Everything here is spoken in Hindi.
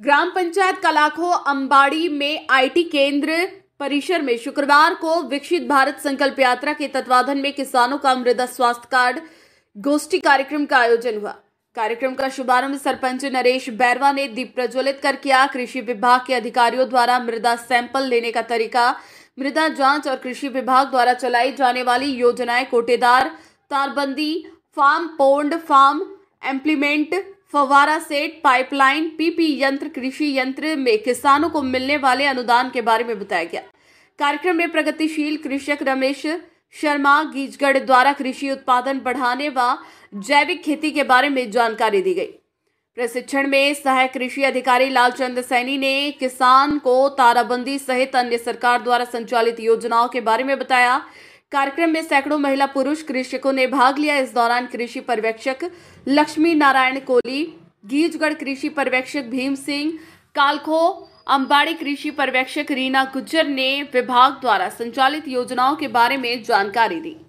ग्राम पंचायत कलाखो अंबाड़ी में आईटी केंद्र परिसर में शुक्रवार को विकसित भारत संकल्प यात्रा के तत्वाधान में किसानों का मृदा स्वास्थ्य कार्ड गोष्ठी कार्यक्रम का आयोजन हुआ कार्यक्रम का शुभारंभ सरपंच नरेश बैरवा ने दीप प्रज्वलित कर किया कृषि विभाग के अधिकारियों द्वारा मृदा सैंपल लेने का तरीका मृदा जांच और कृषि विभाग द्वारा चलाई जाने वाली योजनाएं कोटेदार तारबंदी फार्म पोन्ड फार्म एम्प्लीमेंट फवारा सेट पाइपलाइन पीपी यंत्र कृषि यंत्र में किसानों को मिलने वाले अनुदान के बारे में बताया गया कार्यक्रम में प्रगतिशील कृषक रमेश शर्मा गीजगढ़ द्वारा कृषि उत्पादन बढ़ाने व जैविक खेती के बारे में जानकारी दी गई प्रशिक्षण में सहायक कृषि अधिकारी लालचंद सैनी ने किसान को ताराबंदी सहित अन्य सरकार द्वारा संचालित योजनाओं के बारे में बताया कार्यक्रम में सैकड़ों महिला पुरुष कृषकों ने भाग लिया इस दौरान कृषि पर्यवेक्षक लक्ष्मी नारायण कोली गीजगढ़ कृषि पर्यवेक्षक भीम सिंह कालखो अम्बाड़ी कृषि पर्यवेक्षक रीना गुज्जर ने विभाग द्वारा संचालित योजनाओं के बारे में जानकारी दी